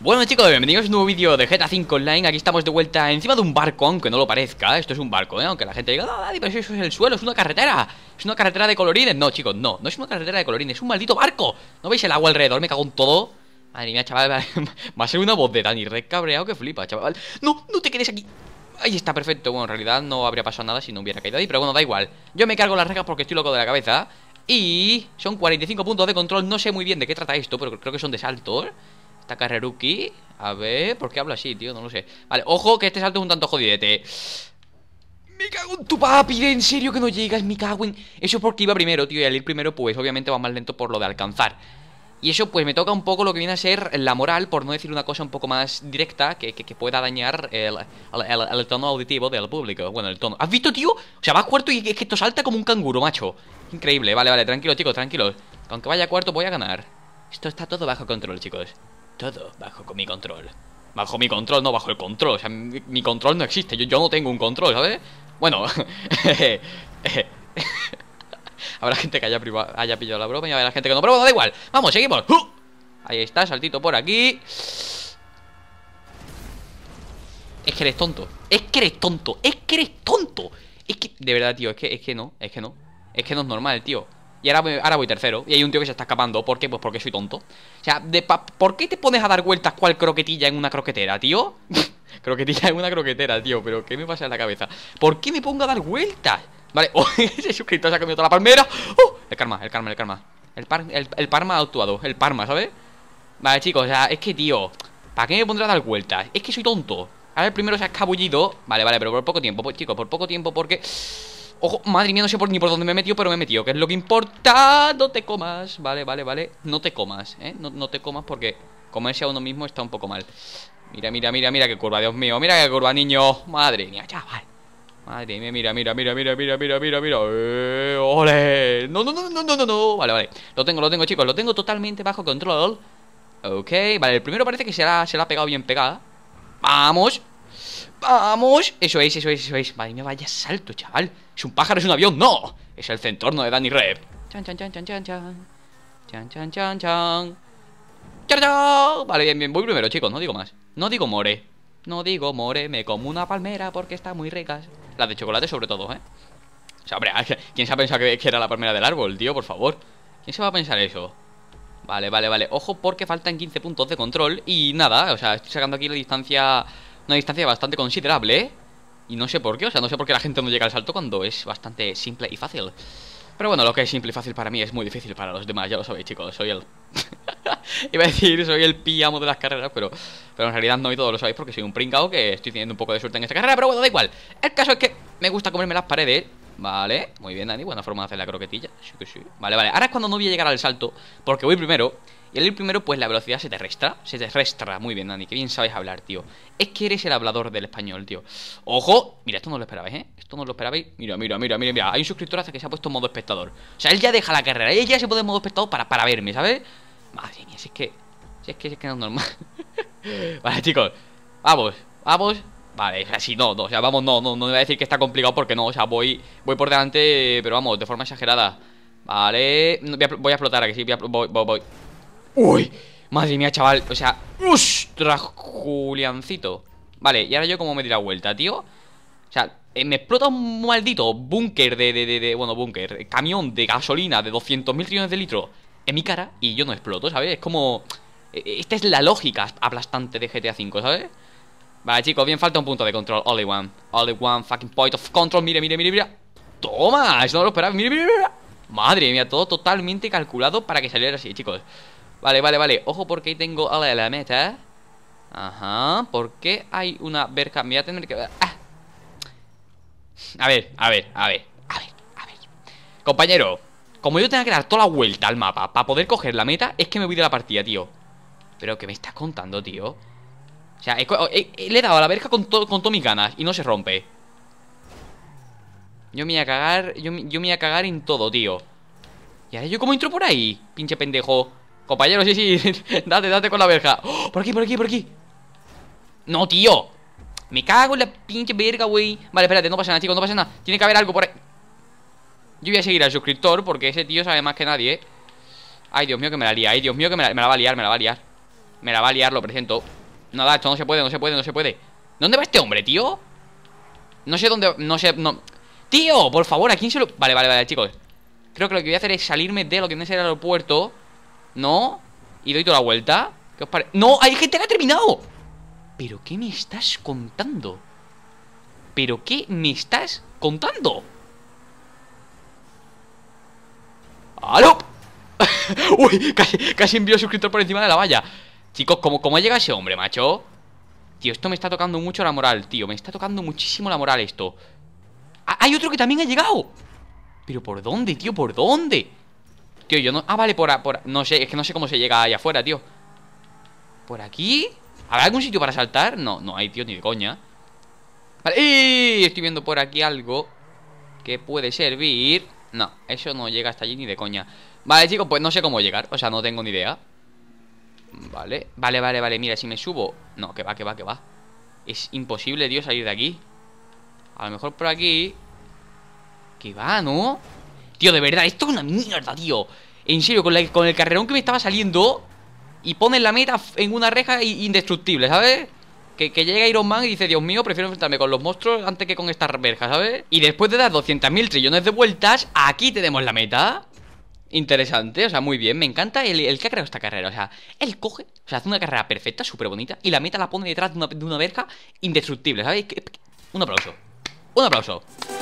Bueno chicos, bienvenidos a un nuevo vídeo de GTA 5 Online Aquí estamos de vuelta encima de un barco, aunque no lo parezca Esto es un barco, ¿eh? aunque la gente diga No, ah, Daddy, pero eso es el suelo, es una carretera Es una carretera de colorines No, chicos, no, no es una carretera de colorines Es un maldito barco ¿No veis el agua alrededor? Me cago en todo Madre mía, chaval Va a ser una voz de Dani Red cabreado que flipa, chaval No, no te quedes aquí Ahí está, perfecto Bueno, en realidad no habría pasado nada si no hubiera caído ahí Pero bueno, da igual Yo me cargo las rejas porque estoy loco de la cabeza y son 45 puntos de control, no sé muy bien de qué trata esto, pero creo que son de saltos Takareruki. A ver, ¿por qué habla así, tío? No lo sé. Vale, ojo, que este salto es un tanto jodidete. Me cago en tu papi, en serio que no llegas, me cago en... Eso porque iba primero, tío, y al ir primero, pues obviamente va más lento por lo de alcanzar. Y eso pues me toca un poco lo que viene a ser la moral, por no decir una cosa un poco más directa, que, pueda dañar el, tono auditivo del público. Bueno, el tono... ¿Has visto, tío? O sea, vas cuarto y es que esto salta como un canguro, macho. Increíble, vale, vale, tranquilo, chicos, tranquilos. Aunque vaya cuarto voy a ganar. Esto está todo bajo control, chicos. Todo bajo mi control. Bajo mi control, no bajo el control. O sea, mi, control no existe. Yo, no tengo un control, ¿sabes? Bueno. habrá gente que haya, haya pillado la broma y habrá gente que no. Pero da igual. Vamos, seguimos. Ahí está, saltito por aquí. Es que eres tonto. Es que eres tonto. Es que eres tonto. Es que... De verdad, tío. Es que, es que no. Es que no. Es que no es normal, tío. Y ahora voy, ahora voy tercero. Y hay un tío que se está escapando. ¿Por qué? Pues porque soy tonto. O sea, de ¿por qué te pones a dar vueltas cual croquetilla en una croquetera, tío? croquetilla en una croquetera, tío. Pero ¿qué me pasa en la cabeza? ¿Por qué me pongo a dar vueltas? Vale, oh, ese suscriptor se ha comido toda la palmera. Oh, el karma, el karma, el karma. El, parma ha actuado. El parma, ¿sabes? Vale, chicos, o sea, es que, tío. ¿Para qué me pondré a dar vueltas? Es que soy tonto. Ahora el primero se ha escabullido. Vale, vale, pero por poco tiempo, pues, chicos, por poco tiempo porque... Ojo, madre mía, no sé por, ni por dónde me he metido, pero me he metido. Que es lo que importa. No te comas. Vale, vale, vale. No te comas, ¿eh? No, te comas porque comerse a uno mismo está un poco mal. Mira, mira, mira, mira qué curva, Dios mío. Mira qué curva, niño. Madre mía, chaval. Madre mía, mira, mira, mira, mira, mira, mira, mira, mira. Eh, ¡Ole! No, no, no, no, no, no, no. Vale, vale. Lo tengo, lo tengo, chicos. Lo tengo totalmente bajo control. Ok, vale. El primero parece que se la, se la ha pegado bien pegada. Vamos. ¡Vamos! Eso es, eso es, eso es. Madre mía, vaya salto, chaval. ¿Es un pájaro? ¿Es un avión? ¡No! Es el centorno de Danny Rep. Chan, chan, chan, chan, chan, chan. Chan, chan, chan, chan. ¡Chao, Vale, bien, bien. Voy primero, chicos. No digo más. No digo more. No digo more. Me como una palmera porque está muy rica Las de chocolate, sobre todo, ¿eh? O sea, hombre, ¿quién se ha pensado que, que era la palmera del árbol, tío? Por favor. ¿Quién se va a pensar eso? Vale, vale, vale. Ojo porque faltan 15 puntos de control. Y nada, o sea, estoy sacando aquí la distancia una distancia bastante considerable, ¿eh? Y no sé por qué, o sea, no sé por qué la gente no llega al salto cuando es bastante simple y fácil. Pero bueno, lo que es simple y fácil para mí es muy difícil para los demás, ya lo sabéis, chicos. Soy el. Iba a decir, soy el piamo de las carreras, pero, pero en realidad no, y todos lo sabéis porque soy un pringao que estoy teniendo un poco de suerte en esta carrera, pero bueno, da igual. El caso es que me gusta comerme las paredes. Vale, muy bien, Dani, buena forma de hacer la croquetilla. Sí que sí. Vale, vale. Ahora es cuando no voy a llegar al salto, porque voy primero. Y al primero, pues la velocidad se te restra. Se te restra. Muy bien, Dani, que bien sabes hablar, tío. Es que eres el hablador del español, tío. ¡Ojo! Mira, esto no lo esperabais, ¿eh? Esto no lo esperabais. Mira, mira, mira, mira, Hay un suscriptor hasta que se ha puesto en modo espectador. O sea, él ya deja la carrera. Él ya se pone en modo espectador para, para verme, ¿sabes? Madre mía, si es que. Si es que, es que no es normal. vale, chicos. Vamos, vamos. Vale, si no, no, o sea, vamos, no, no, me voy a decir que está complicado porque no, o sea, voy, voy por delante, pero vamos, de forma exagerada. Vale, voy a, explotar aquí, voy, voy, voy. Uy, madre mía, chaval O sea, ostras, Juliancito Vale, y ahora yo como me di la vuelta, tío O sea, eh, me explota un maldito búnker de, de, de, de, Bueno, búnker eh, Camión de gasolina de 200.000 trillones de litros En mi cara y yo no exploto, ¿sabes? Es como... Eh, esta es la lógica aplastante de GTA V, ¿sabes? Vale, chicos, bien, falta un punto de control Only one, only one fucking point of control Mire, mire, mire, mire ¡Toma! Eso no lo esperaba, mire, mire, mire Madre mía, todo totalmente calculado para que saliera así, chicos Vale, vale, vale. Ojo porque ahí tengo a la, meta. ¿eh? Ajá. ¿Por qué hay una verja? Me voy a tener que... Ah. A ver, a ver, a ver, a ver, a ver. Compañero, como yo tenga que dar toda la vuelta al mapa para poder coger la meta, es que me voy de la partida, tío. Pero ¿qué me estás contando, tío? O sea, le he dado a la verja con, con todas mis ganas y no se rompe. Yo me voy a cagar, yo, me voy a cagar en todo, tío. Y ahora yo como entro por ahí, pinche pendejo compañeros sí, sí. date, date con la verja. ¡Oh! Por aquí, por aquí, por aquí. No, tío. Me cago en la pinche verga, güey. Vale, espérate, no pasa nada, chicos, no pasa nada. Tiene que haber algo por ahí. Yo voy a seguir al suscriptor porque ese tío sabe más que nadie, eh. Ay, Dios mío, que me la lía. Ay, Dios mío, que me la, me va a liar, me la va a liar. Me la va a liar, lo presento. Nada, esto no se puede, no se puede, no se puede. ¿Dónde va este hombre, tío? No sé dónde. No sé. No. Tío, por favor, aquí quién se lo.? Vale, vale, vale, chicos. Creo que lo que voy a hacer es salirme de lo que es el aeropuerto. No. Y doy toda la vuelta. ¿Qué os parece? ¡No! ¡Hay gente que ha terminado! ¿Pero qué me estás contando? ¿Pero qué me estás contando? ¡Aló! ¡Uy! Casi, envió a suscriptor por encima de la valla. Chicos, ¿cómo, ¿cómo llega ese hombre, macho? Tío, esto me está tocando mucho la moral, tío. Me está tocando muchísimo la moral esto. Ah, ¡Hay otro que también ha llegado! ¿Pero por dónde, tío? ¿Por dónde? Tío, yo no... Ah, vale, por... por no sé, es que no sé cómo se llega allá afuera, tío ¿Por aquí? ¿Habrá algún sitio para saltar? No, no hay, tío, ni de coña Vale, estoy viendo por aquí algo Que puede servir No, eso no llega hasta allí ni de coña Vale, chicos, pues no sé cómo llegar O sea, no tengo ni idea Vale, vale, vale, vale, mira, si me subo No, que va, que va, que va Es imposible, tío, salir de aquí A lo mejor por aquí Que va, ¿no? Tío, de verdad, esto es una mierda, tío. En serio, con, el carrerón que me estaba saliendo y ponen la meta en una reja indestructible, ¿sabes? Que, llega Iron Man y dice, Dios mío, prefiero enfrentarme con los monstruos antes que con esta verja, ¿sabes? Y después de dar 200.000 trillones de vueltas, aquí tenemos la meta. Interesante, o sea, muy bien, me encanta el, que ha creado esta carrera, o sea, él coge, o sea, hace una carrera perfecta, súper bonita, y la meta la pone detrás de una, de una verja indestructible, ¿sabes? Un aplauso, un aplauso.